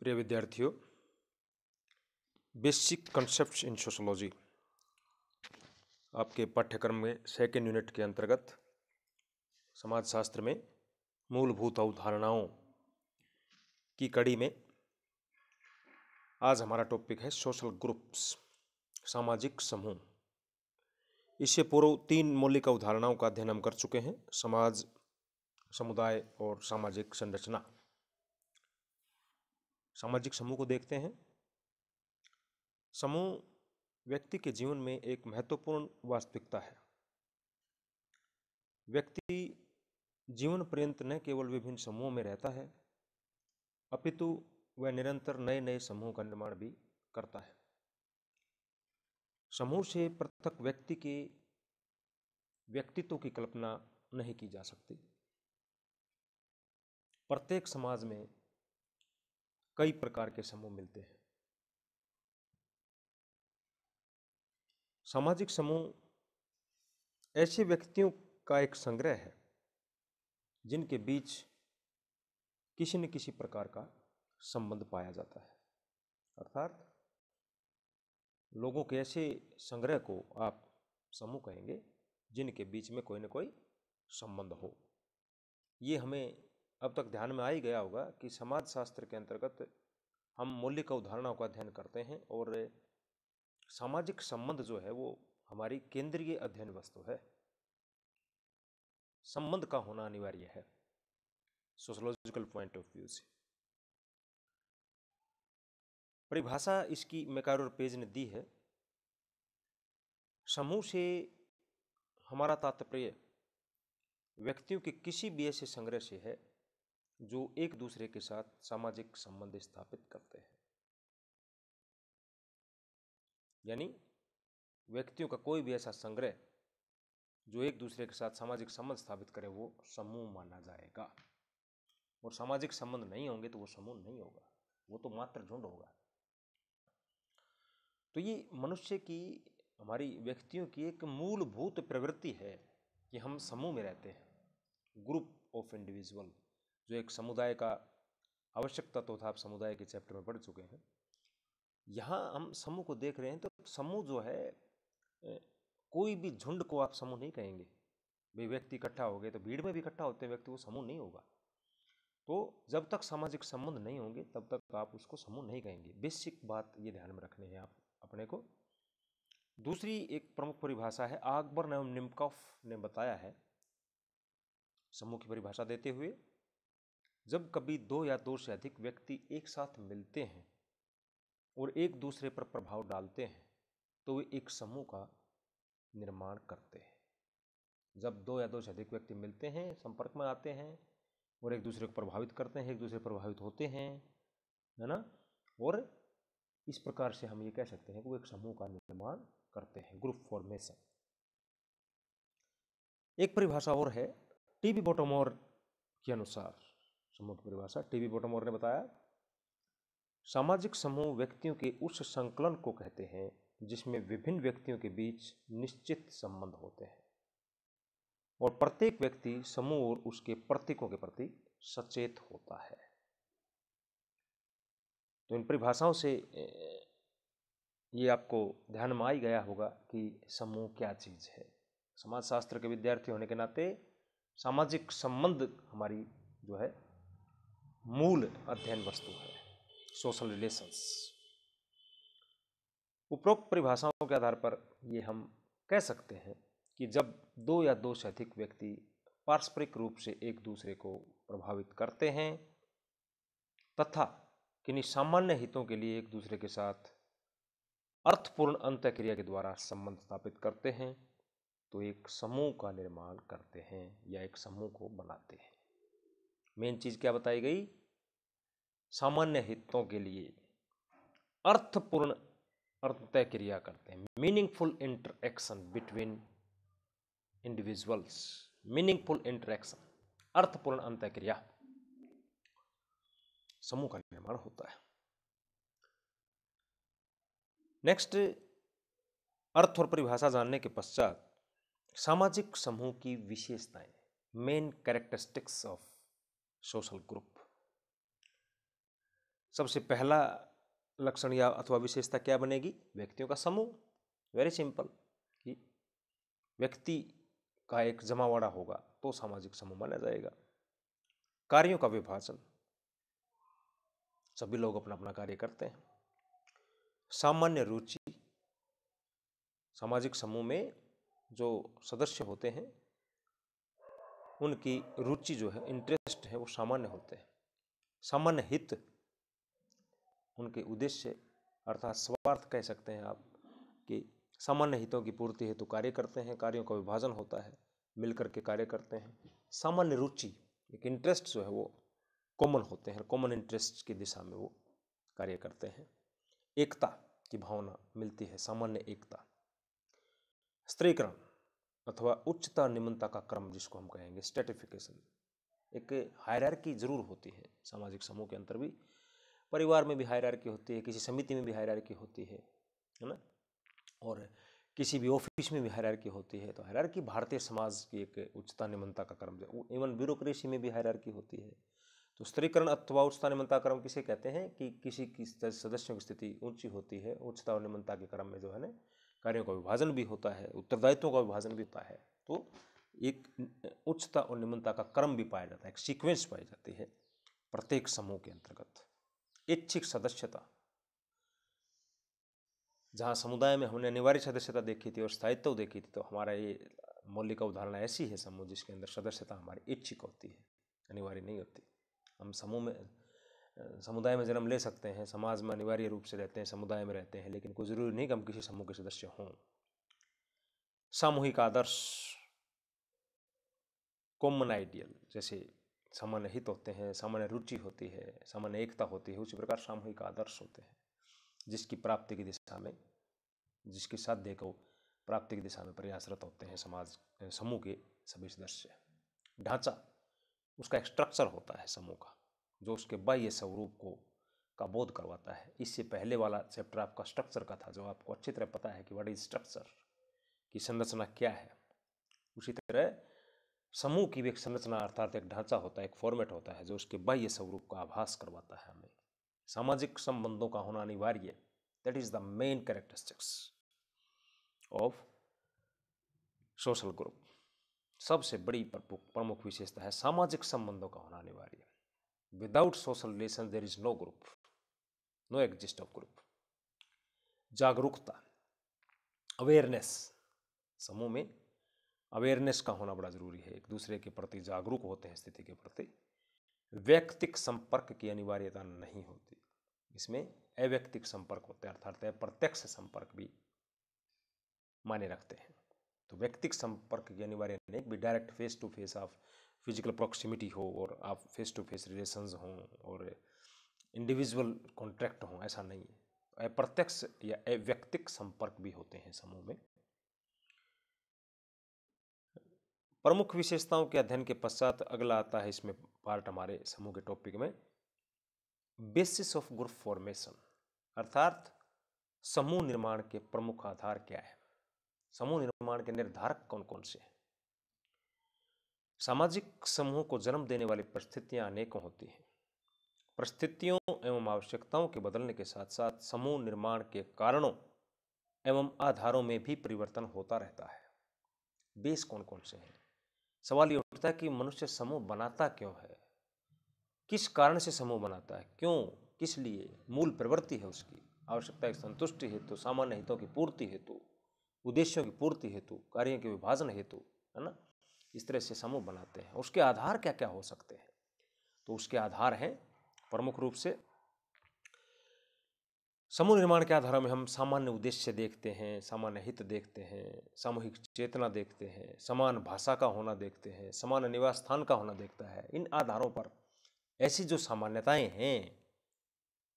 प्रिय विद्यार्थियों basic concepts इन sociology आपके पाठ्यक्रम में सेकेंड यूनिट के अंतर्गत समाजशास्त्र में मूलभूत अवधारणाओं की कड़ी में आज हमारा टॉपिक है सोशल ग्रुप्स सामाजिक समूह इससे पूर्व तीन मौलिक अवधारणाओं का अध्ययन हम कर चुके हैं समाज समुदाय और सामाजिक संरचना सामाजिक समूह को देखते हैं समूह व्यक्ति के जीवन में एक महत्वपूर्ण वास्तविकता है व्यक्ति जीवन पर्यंत न केवल विभिन्न समूहों में रहता है अपितु वह निरंतर नए नए समूह का निर्माण भी करता है समूह से पृथक व्यक्ति के व्यक्तित्व की कल्पना नहीं की जा सकती प्रत्येक समाज में कई प्रकार के समूह मिलते हैं सामाजिक समूह ऐसे व्यक्तियों का एक संग्रह है जिनके बीच किसी न किसी प्रकार का संबंध पाया जाता है अर्थात लोगों के ऐसे संग्रह को आप समूह कहेंगे जिनके बीच में कोई न कोई संबंध हो ये हमें अब तक ध्यान में आ ही गया होगा कि समाज शास्त्र के अंतर्गत हम मूल्य का उदाहरणों का अध्ययन करते हैं और सामाजिक संबंध जो है वो हमारी केंद्रीय अध्ययन वस्तु है संबंध का होना अनिवार्य है सोशोलॉजिकल पॉइंट ऑफ व्यू से परिभाषा इसकी मेकार और पेज ने दी है समूह से हमारा तात्पर्य व्यक्तियों के किसी भी ऐसे संग्रह से है जो एक दूसरे के साथ सामाजिक संबंध स्थापित करते हैं यानी व्यक्तियों का कोई भी ऐसा संग्रह जो एक दूसरे के साथ सामाजिक संबंध स्थापित करे वो समूह माना जाएगा और सामाजिक संबंध नहीं होंगे तो वो समूह नहीं होगा वो तो मात्र झुंड होगा तो ये मनुष्य की हमारी व्यक्तियों की एक मूलभूत प्रवृत्ति है कि हम समूह में रहते हैं ग्रुप ऑफ इंडिविजुअल जो एक समुदाय का आवश्यक तत्व तो था आप समुदाय के चैप्टर में पढ़ चुके हैं यहाँ हम समूह को देख रहे हैं तो समूह जो है कोई भी झुंड को आप समूह नहीं कहेंगे भाई व्यक्ति इकट्ठा हो गए तो भीड़ में भी इकट्ठा होते हैं व्यक्ति वो समूह नहीं होगा तो जब तक सामाजिक संबंध नहीं होंगे तब तक आप उसको समूह नहीं कहेंगे बेसिक बात ये ध्यान में रखनी है आप अपने को दूसरी एक प्रमुख परिभाषा है आकबर एवं निमकॉफ ने बताया है समूह की परिभाषा देते हुए जब कभी दो या दो से अधिक व्यक्ति एक साथ मिलते हैं और एक दूसरे पर प्रभाव डालते हैं तो वे एक समूह का निर्माण करते हैं जब दो या दो से अधिक व्यक्ति मिलते हैं संपर्क में आते हैं और एक दूसरे को प्रभावित करते हैं एक दूसरे प्रभावित होते हैं है ना और इस प्रकार से हम ये कह सकते हैं कि वो एक समूह का निर्माण करते हैं ग्रुप फॉर्मेशन एक परिभाषा और है टी बॉटम और के अनुसार समूह की परिभाषा टीवी बोटमोर ने बताया सामाजिक समूह व्यक्तियों के उस संकलन को कहते हैं जिसमें विभिन्न व्यक्तियों के बीच निश्चित संबंध होते हैं और प्रत्येक व्यक्ति समूह और उसके प्रतीकों के प्रति सचेत होता है तो इन परिभाषाओं से ये आपको ध्यान में आई गया होगा कि समूह क्या चीज़ है समाजशास्त्र के विद्यार्थी होने के नाते सामाजिक संबंध हमारी जो है मूल अध्ययन वस्तु है सोशल रिलेशंस उपरोक्त परिभाषाओं के आधार पर ये हम कह सकते हैं कि जब दो या दो से अधिक व्यक्ति पारस्परिक रूप से एक दूसरे को प्रभावित करते हैं तथा किन्हीं सामान्य हितों के लिए एक दूसरे के साथ अर्थपूर्ण अंत्यक्रिया के द्वारा संबंध स्थापित करते हैं तो एक समूह का निर्माण करते हैं या एक समूह को बनाते हैं मेन चीज़ क्या बताई गई सामान्य हितों के लिए अर्थपूर्ण अर्थतः क्रिया करते हैं meaningful interaction between individuals meaningful interaction अर्थपूर्ण अंत क्रिया समूह का निर्माण होता है नेक्स्ट अर्थ और परिभाषा जानने के पश्चात सामाजिक समूह की विशेषताएं main characteristics of social group सबसे पहला लक्षण या अथवा विशेषता क्या बनेगी व्यक्तियों का समूह वेरी सिंपल कि व्यक्ति का एक जमावड़ा होगा तो सामाजिक समूह माना जाएगा कार्यों का विभाजन सभी लोग अपना अपना कार्य करते हैं सामान्य रुचि सामाजिक समूह में जो सदस्य होते हैं उनकी रुचि जो है इंटरेस्ट है वो सामान्य होते हैं सामान्य हित उनके उद्देश्य अर्थात स्वार्थ कह सकते हैं आप कि सामान्य हितों की पूर्ति हेतु कार्य करते हैं कार्यों का विभाजन होता है मिलकर के कार्य करते हैं सामान्य रुचि एक इंटरेस्ट जो है वो कॉमन होते हैं कॉमन इंटरेस्ट की दिशा में वो कार्य करते हैं एकता की भावना मिलती है सामान्य एकता स्त्रीकरण अथवा उच्चता निम्नता का क्रम जिसको हम कहेंगे स्टेटिफिकेशन एक हायरार्की जरूर होती है सामाजिक समूह के अंतर भी परिवार में भी हायरार्की होती है किसी समिति में भी हायरार्की होती है है ना और किसी भी ऑफिस में भी हायरार्की होती है तो हायरार्की भारतीय समाज की एक उच्चता निमनता का क्रम है इवन ब्यूरोक्रेसी में भी हायरार्की होती है तो स्त्रीकरण अथवा उच्चता निमनता क्रम किसे कहते हैं कि किसी की सदस्यों की स्थिति ऊंची होती है उच्चता और निमनता के क्रम में जो है ना कार्यों का विभाजन भी होता है उत्तरदायित्वों का विभाजन भी होता है तो एक उच्चता और निम्नता का क्रम भी पाया जाता है एक सीक्वेंस पाई जाती है प्रत्येक समूह के अंतर्गत ऐच्छिक सदस्यता जहाँ समुदाय में हमने अनिवार्य सदस्यता देखी थी और स्थायित्व देखी थी तो हमारा ये मौलिक अवधारणा ऐसी है समूह जिसके अंदर सदस्यता हमारी ऐच्छिक होती है अनिवार्य नहीं होती हम समूह में समुदाय में जन्म ले सकते हैं समाज में अनिवार्य रूप से रहते हैं समुदाय में रहते हैं लेकिन कोई ज़रूरी नहीं कि हम किसी समूह के सदस्य हों सामूहिक आदर्श कॉमन आइडियल जैसे सामान्य हित होते हैं सामान्य रुचि होती है सामान्य एकता होती है उसी प्रकार सामूहिक आदर्श होते हैं जिसकी प्राप्ति की दिशा में जिसके साध्य को प्राप्ति की दिशा में प्रयासरत होते हैं समाज समूह के सभी सदस्य ढांचा उसका एक स्ट्रक्चर होता है समूह का जो उसके बाह्य स्वरूप को का बोध करवाता है इससे पहले वाला चैप्टर आपका स्ट्रक्चर का था जो आपको अच्छी तरह पता है कि वट इज स्ट्रक्चर की संरचना क्या है उसी तरह समूह की भी एक संरचना अर्थात एक ढांचा होता है एक फॉर्मेट होता है जो उसके बाह्य स्वरूप का आभास करवाता है हमें सामाजिक संबंधों का होना अनिवार्य that is the main characteristics of social group सबसे बड़ी प्रमुख विशेषता है सामाजिक संबंधों का होना अनिवार्य without social relation there is no group no exist of group जागरूकता अवेयरनेस समूह में अवेयरनेस का होना बड़ा ज़रूरी है एक दूसरे के प्रति जागरूक होते हैं स्थिति के प्रति व्यक्तिक संपर्क की अनिवार्यता नहीं होती इसमें अव्यक्तिक संपर्क होते हैं अर्थात अप्रत्यक्ष संपर्क भी माने रखते हैं तो व्यक्तिक संपर्क की अनिवार्य नहीं भी डायरेक्ट फेस टू फेस आप फिजिकल प्रॉक्सिमिटी हो और आप फेस टू फेस रिलेशंस हों और इंडिविजुअल कॉन्ट्रैक्ट हों ऐसा नहीं है अप्रत्यक्ष या अव्यक्तिक संपर्क भी होते हैं समूह में प्रमुख विशेषताओं के अध्ययन के पश्चात अगला आता है इसमें पार्ट हमारे समूह के टॉपिक में बेसिस ऑफ ग्रुप फॉर्मेशन अर्थात समूह निर्माण के प्रमुख आधार क्या है समूह निर्माण के निर्धारक कौन कौन से हैं सामाजिक समूह को जन्म देने वाली परिस्थितियां अनेकों होती हैं परिस्थितियों एवं आवश्यकताओं के बदलने के साथ साथ समूह निर्माण के कारणों एवं आधारों में भी परिवर्तन होता रहता है बेस कौन कौन से हैं सवाल ये उठता है कि मनुष्य समूह बनाता क्यों है किस कारण से समूह बनाता है क्यों किस लिए मूल प्रवृत्ति है उसकी आवश्यकता की संतुष्टि हेतु सामान्य हितों की पूर्ति हेतु उद्देश्यों की पूर्ति हेतु कार्यों के विभाजन हेतु है ना इस तरह से समूह बनाते हैं उसके आधार क्या क्या हो सकते हैं तो उसके आधार हैं प्रमुख रूप से समूह निर्माण के आधार में हम सामान्य उद्देश्य देखते हैं सामान्य हित देखते हैं सामूहिक चेतना देखते हैं समान भाषा का होना देखते हैं समान निवास स्थान का होना देखता है इन आधारों पर ऐसी जो सामान्यताएं हैं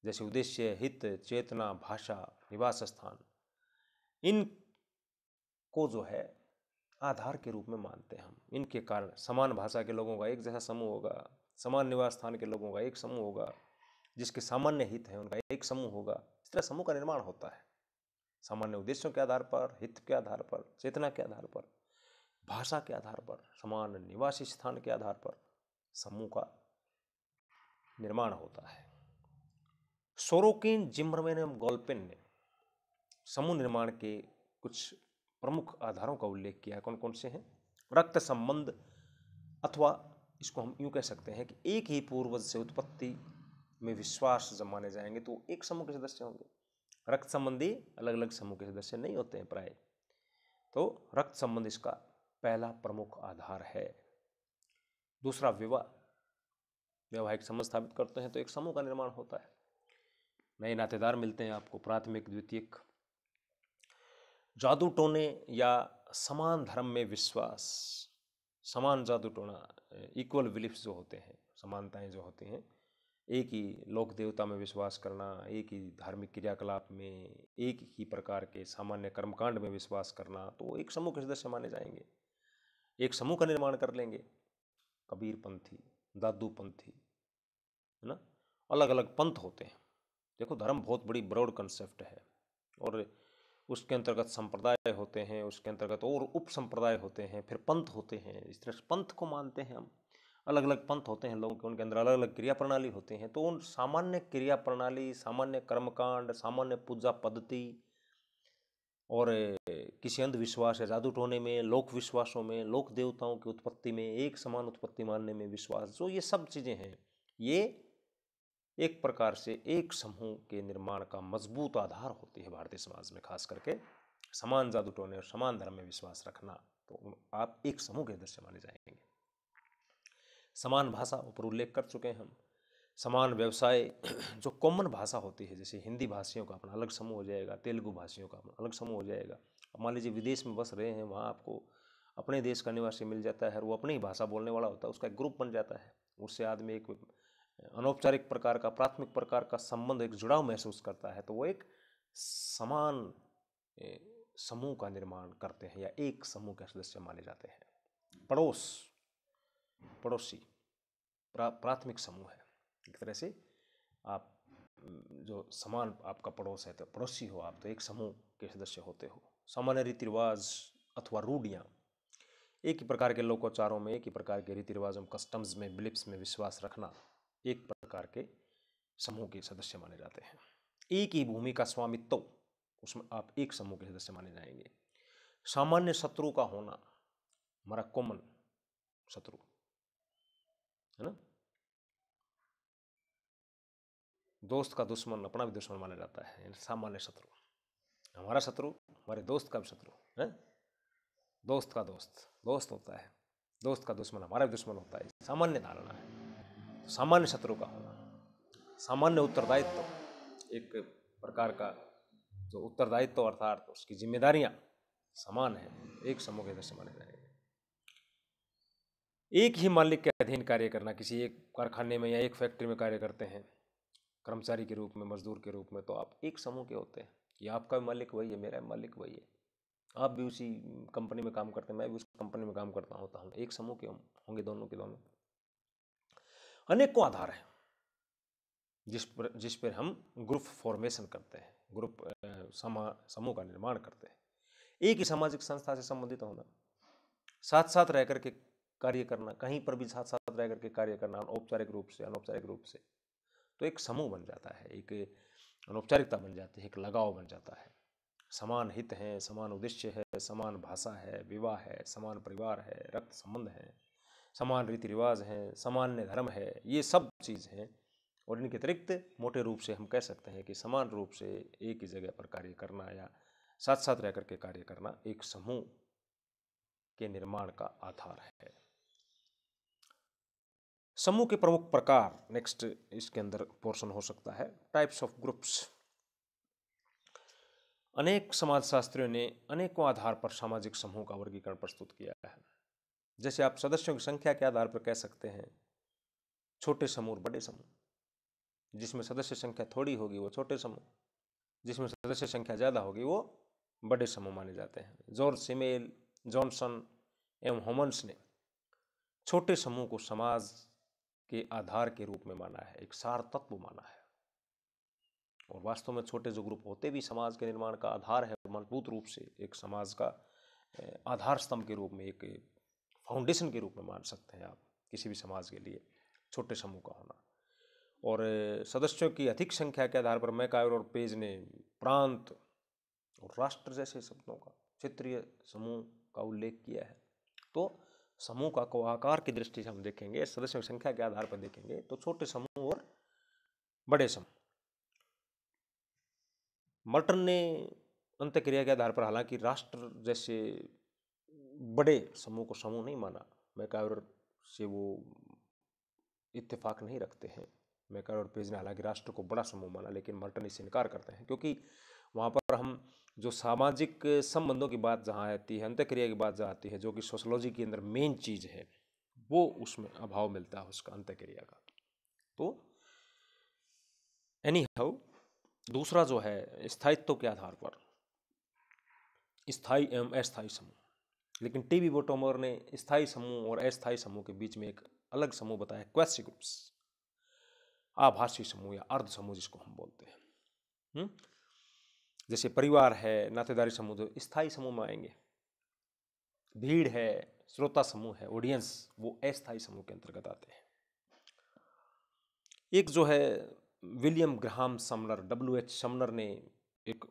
जैसे उद्देश्य हित चेतना भाषा निवास स्थान इन को जो है आधार के रूप में मानते हैं हम इनके कारण समान भाषा के लोगों का एक जैसा समूह होगा समान निवास स्थान के लोगों का एक समूह होगा जिसके सामान्य हित हैं उनका एक समूह होगा मित्र समूह का निर्माण होता है सामान्य उद्देश्यों के आधार पर हित के आधार पर चेतना के आधार पर भाषा के आधार पर समान निवासी स्थान के आधार पर समूह का निर्माण होता है सोरोकिन जिम्बरमैन एवं गोल्पिन ने समूह निर्माण के कुछ प्रमुख आधारों का उल्लेख किया है कौन कौन से हैं रक्त संबंध अथवा इसको हम यूँ कह सकते हैं कि एक ही पूर्वज से उत्पत्ति में विश्वास माने जाएंगे तो एक समूह के सदस्य होंगे रक्त संबंधी अलग अलग समूह के सदस्य नहीं होते हैं प्राय तो रक्त संबंध इसका पहला प्रमुख आधार है दूसरा विवाह वैवाहिक संबंध स्थापित करते हैं तो एक समूह का निर्माण होता है नए नातेदार मिलते हैं आपको प्राथमिक द्वितीयक जादू टोने या समान धर्म में विश्वास समान जादू टोना इक्वल बिलीफ जो होते हैं समानताएं जो होती हैं एक ही लोक देवता में विश्वास करना एक ही धार्मिक क्रियाकलाप में एक ही प्रकार के सामान्य कर्मकांड में विश्वास करना तो एक समूह के सदस्य माने जाएंगे एक समूह का निर्माण कर लेंगे कबीरपंथी पंथी है ना अलग अलग पंथ होते हैं देखो धर्म बहुत बड़ी ब्रॉड कंसेप्ट है और उसके अंतर्गत संप्रदाय होते हैं उसके अंतर्गत और उप संप्रदाय होते हैं फिर पंथ होते हैं इस तरह से पंथ को मानते हैं हम अलग अलग पंथ होते हैं लोगों के उनके अंदर अलग अलग क्रिया प्रणाली होते हैं तो उन सामान्य क्रिया प्रणाली सामान्य कर्मकांड सामान्य पूजा पद्धति और किसी अंधविश्वास या जादू टोने में लोक विश्वासों में लोक देवताओं की उत्पत्ति में एक समान उत्पत्ति मानने में विश्वास जो तो ये सब चीज़ें हैं ये एक प्रकार से एक समूह के निर्माण का मजबूत आधार होती है भारतीय समाज में खास करके समान जादू टोने और समान धर्म में विश्वास रखना तो आप एक समूह के दृश्य माने जाएंगे समान भाषा ऊपर उल्लेख कर चुके हैं हम समान व्यवसाय जो कॉमन भाषा होती है जैसे हिंदी भाषियों का अपना अलग समूह हो जाएगा तेलुगु भाषियों का अपना अलग समूह हो जाएगा अब मान लीजिए विदेश में बस रहे हैं वहाँ आपको अपने देश का निवासी मिल जाता है और वो अपनी ही भाषा बोलने वाला होता है उसका एक ग्रुप बन जाता है उससे आदमी एक अनौपचारिक प्रकार का प्राथमिक प्रकार का संबंध एक जुड़ाव महसूस करता है तो वो एक समान समूह का निर्माण करते हैं या एक समूह के सदस्य माने जाते हैं पड़ोस पड़ोसी प्रा, प्राथमिक समूह है एक तरह से आप जो समान आपका पड़ोस है तो पड़ोसी हो आप तो एक समूह के सदस्य होते हो सामान्य रीति रिवाज अथवा रूढ़ियाँ एक ही प्रकार के लोकोचारों में एक ही प्रकार के रीति रिवाजों कस्टम्स में बिलिप्स में विश्वास रखना एक प्रकार के समूह के सदस्य माने जाते हैं एक ही भूमि का स्वामित्व उसमें आप एक समूह के सदस्य माने जाएंगे सामान्य शत्रु का होना हमारा कॉमन शत्रु है ना दोस्त का दुश्मन अपना भी दुश्मन माना जाता है सामान्य शत्रु हमारा शत्रु हमारे दोस्त का भी शत्रु है दोस्त का दोस्त दोस्त होता है दोस्त का दुश्मन हमारा भी दुश्मन होता है सामान्य धारणा है तो सामान्य शत्रु का होना सामान्य उत्तरदायित्व एक प्रकार का जो उत्तरदायित्व अर्थात उसकी जिम्मेदारियाँ समान है एक समूह के दृश्य माने एक ही मालिक के अधीन कार्य करना किसी एक कारखाने में या एक फैक्ट्री में कार्य करते हैं कर्मचारी के रूप में मजदूर के रूप में तो आप एक समूह के होते हैं कि आपका भी मालिक वही है मेरा भी मालिक वही है आप भी उसी कंपनी में काम करते हैं मैं भी उस कंपनी में काम करता होता हूँ एक समूह के होंगे दोनों के दोनों अनेकों आधार हैं जिस पर जिस पर हम ग्रुप फॉर्मेशन करते हैं ग्रुप समा समूह का निर्माण करते हैं एक ही सामाजिक संस्था से संबंधित होना साथ साथ रह करके कार्य करना कहीं पर भी साथ साथ रह करके कार्य करना औपचारिक रूप से अनौपचारिक रूप से तो एक समूह बन जाता है एक अनौपचारिकता बन जाती है एक लगाव बन जाता है समान हित हैं समान उद्देश्य है समान भाषा है विवाह है समान परिवार है रक्त संबंध है समान रीति रिवाज हैं सामान्य धर्म है ये सब चीज़ हैं और इनके अतिरिक्त मोटे रूप से हम कह सकते हैं कि समान रूप से एक ही जगह पर कार्य करना या साथ साथ रह करके कार्य करना एक समूह के निर्माण का आधार है समूह के प्रमुख प्रकार नेक्स्ट इसके अंदर पोर्शन हो सकता है टाइप्स ऑफ ग्रुप्स अनेक समाजशास्त्रियों ने अनेकों आधार पर सामाजिक समूह का वर्गीकरण प्रस्तुत किया है जैसे आप सदस्यों की संख्या के आधार पर कह सकते हैं छोटे समूह और बड़े समूह जिसमें सदस्य संख्या थोड़ी होगी वो छोटे समूह जिसमें सदस्य संख्या ज़्यादा होगी वो बड़े समूह माने जाते हैं जॉर्ज सिमेल जॉनसन एवं होमन्स ने छोटे समूह को समाज के आधार के रूप में माना है एक सार तत्व माना है और वास्तव में छोटे जो ग्रुप होते भी समाज के निर्माण का आधार है मजबूत रूप से एक समाज का आधार स्तंभ के रूप में एक फाउंडेशन के रूप में मान सकते हैं आप किसी भी समाज के लिए छोटे समूह का होना और सदस्यों की अधिक संख्या के आधार पर मैकायर और पेज ने प्रांत और राष्ट्र जैसे शब्दों का क्षेत्रीय समूह का उल्लेख किया है तो समूह का को आकार की दृष्टि से हम देखेंगे सदस्यों की संख्या के आधार पर देखेंगे तो छोटे समूह और बड़े समूह मर्टन ने अंत्यक्रिया के आधार पर हालांकि राष्ट्र जैसे बड़े समूह को समूह नहीं माना मैकावर से वो इत्तेफाक नहीं रखते हैं मैकावर और पेज ने हालांकि राष्ट्र को बड़ा समूह माना लेकिन मर्टन इसे इनकार करते हैं क्योंकि वहाँ पर हम जो सामाजिक संबंधों की बात जहाँ आती है अंत्यक्रिया की बात जहाँ आती है जो कि सोशोलॉजी के अंदर मेन चीज़ है वो उसमें अभाव मिलता है उसका अंत्यक्रिया का तो एनी हाउ दूसरा जो है स्थायित्व के आधार पर स्थाई एवं अस्थायी समूह लेकिन टी बी बोटोमर ने स्थायी समूह और अस्थायी समूह के बीच में एक अलग समूह बताया क्वेश्चन ग्रुप्स आभासी समूह या अर्ध समूह जिसको हम बोलते हैं हुँ? जैसे परिवार है नातेदारी समूह जो तो स्थायी समूह में आएंगे भीड़ है श्रोता समूह है ऑडियंस वो अस्थायी समूह के अंतर्गत आते हैं एक जो है William Graham Sumner W H Sumner ने एक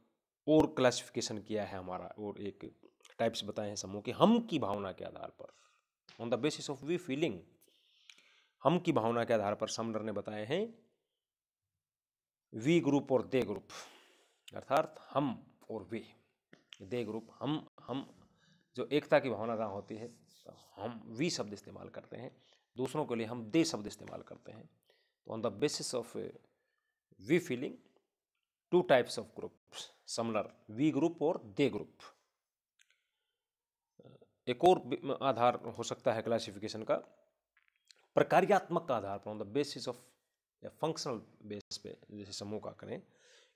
और क्लासिफिकेशन किया है हमारा और एक टाइप्स बताए हैं समूह के हम की भावना के आधार पर on the basis of we feeling हम की भावना के आधार पर समनर ने बताए हैं वी ग्रुप और दे ग्रुप अर्थात हम और वे दे ग्रुप हम हम जो एकता की भावना जहाँ होती है तो हम वी शब्द इस्तेमाल करते हैं दूसरों के लिए हम दे शब्द इस्तेमाल करते हैं तो on the basis of we feeling two types of groups Sumner we group और दे ग्रुप एक और आधार हो सकता है क्लासिफिकेशन का प्रकार्यात्मक का आधार पर ऑन द बेसिस ऑफ या फंक्शनल बेस पे जैसे समूह का करें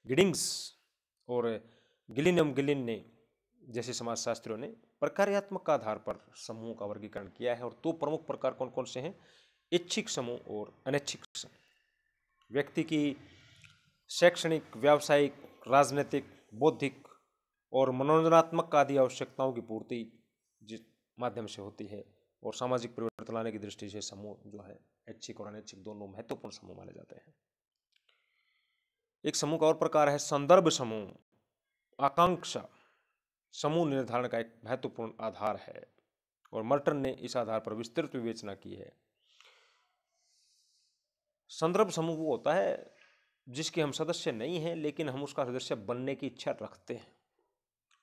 गिडिंग्स और गिलिनम गिलिन ने जैसे समाजशास्त्रियों ने प्रकार्यात्मक आधार पर समूहों का वर्गीकरण किया है और दो तो प्रमुख प्रकार कौन कौन से हैं इच्छिक समूह और अनैच्छिक समूह व्यक्ति की शैक्षणिक व्यावसायिक राजनीतिक बौद्धिक और मनोरंजनात्मक आदि आवश्यकताओं की पूर्ति जिस माध्यम से होती है और सामाजिक परिवर्तन लाने की दृष्टि से समूह जो है ऐच्छिक और अनैच्छिक दोनों महत्वपूर्ण समूह माने जाते हैं एक समूह का और प्रकार है संदर्भ समूह आकांक्षा समूह निर्धारण का एक महत्वपूर्ण आधार है और मर्टन ने इस आधार पर विस्तृत विवेचना की है संदर्भ समूह वो होता है जिसके हम सदस्य नहीं हैं लेकिन हम उसका सदस्य बनने की इच्छा रखते हैं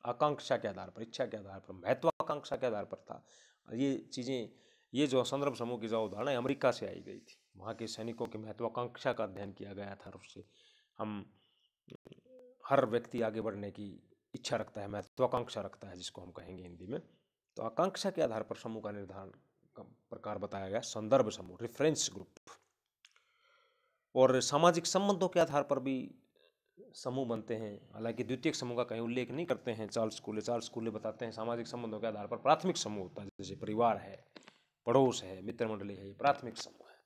आकांक्षा के आधार पर इच्छा के आधार पर महत्वाकांक्षा के आधार पर था ये चीज़ें ये जो संदर्भ समूह की जो उदाहरण है अमेरिका से आई गई थी वहाँ के सैनिकों की महत्वाकांक्षा का अध्ययन किया गया था उससे हम हर व्यक्ति आगे बढ़ने की इच्छा रखता है महत्वाकांक्षा रखता है जिसको हम कहेंगे हिंदी में तो आकांक्षा के आधार पर समूह का निर्धारण का प्रकार बताया गया संदर्भ समूह रिफरेंस ग्रुप और सामाजिक संबंधों के आधार पर भी समूह बनते हैं हालांकि द्वितीय समूह का कहीं उल्लेख नहीं करते हैं चार्ल्स स्कूले चार्ल्स स्कूले बताते हैं सामाजिक संबंधों के आधार पर प्राथमिक समूह होता है जैसे परिवार है पड़ोस है मित्र मंडली है ये प्राथमिक समूह है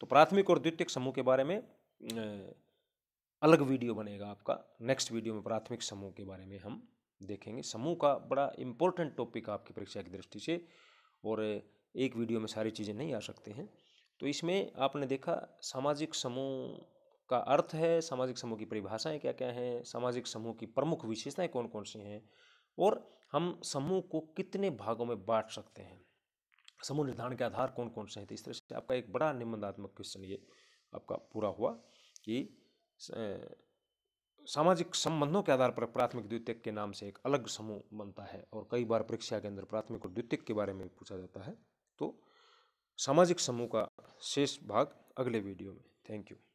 तो प्राथमिक और द्वितीय समूह के बारे में अलग वीडियो बनेगा आपका नेक्स्ट वीडियो में प्राथमिक समूह के बारे में हम देखेंगे समूह का बड़ा इम्पोर्टेंट टॉपिक आपकी परीक्षा की दृष्टि से और एक वीडियो में सारी चीज़ें नहीं आ सकते हैं तो इसमें आपने देखा सामाजिक समूह का अर्थ है सामाजिक समूह की परिभाषाएं क्या क्या हैं सामाजिक समूह की प्रमुख विशेषताएं कौन कौन सी हैं और हम समूह को कितने भागों में बांट सकते हैं समूह निर्धारण के आधार कौन कौन से हैं तो इस तरह से आपका एक बड़ा निबंधात्मक क्वेश्चन ये आपका पूरा हुआ कि सामाजिक संबंधों के आधार पर प्राथमिक द्वितीयक के नाम से एक अलग समूह बनता है और कई बार परीक्षा के अंदर प्राथमिक और द्वितीयक के बारे में पूछा जाता है तो सामाजिक समूह का शेष भाग अगले वीडियो में थैंक यू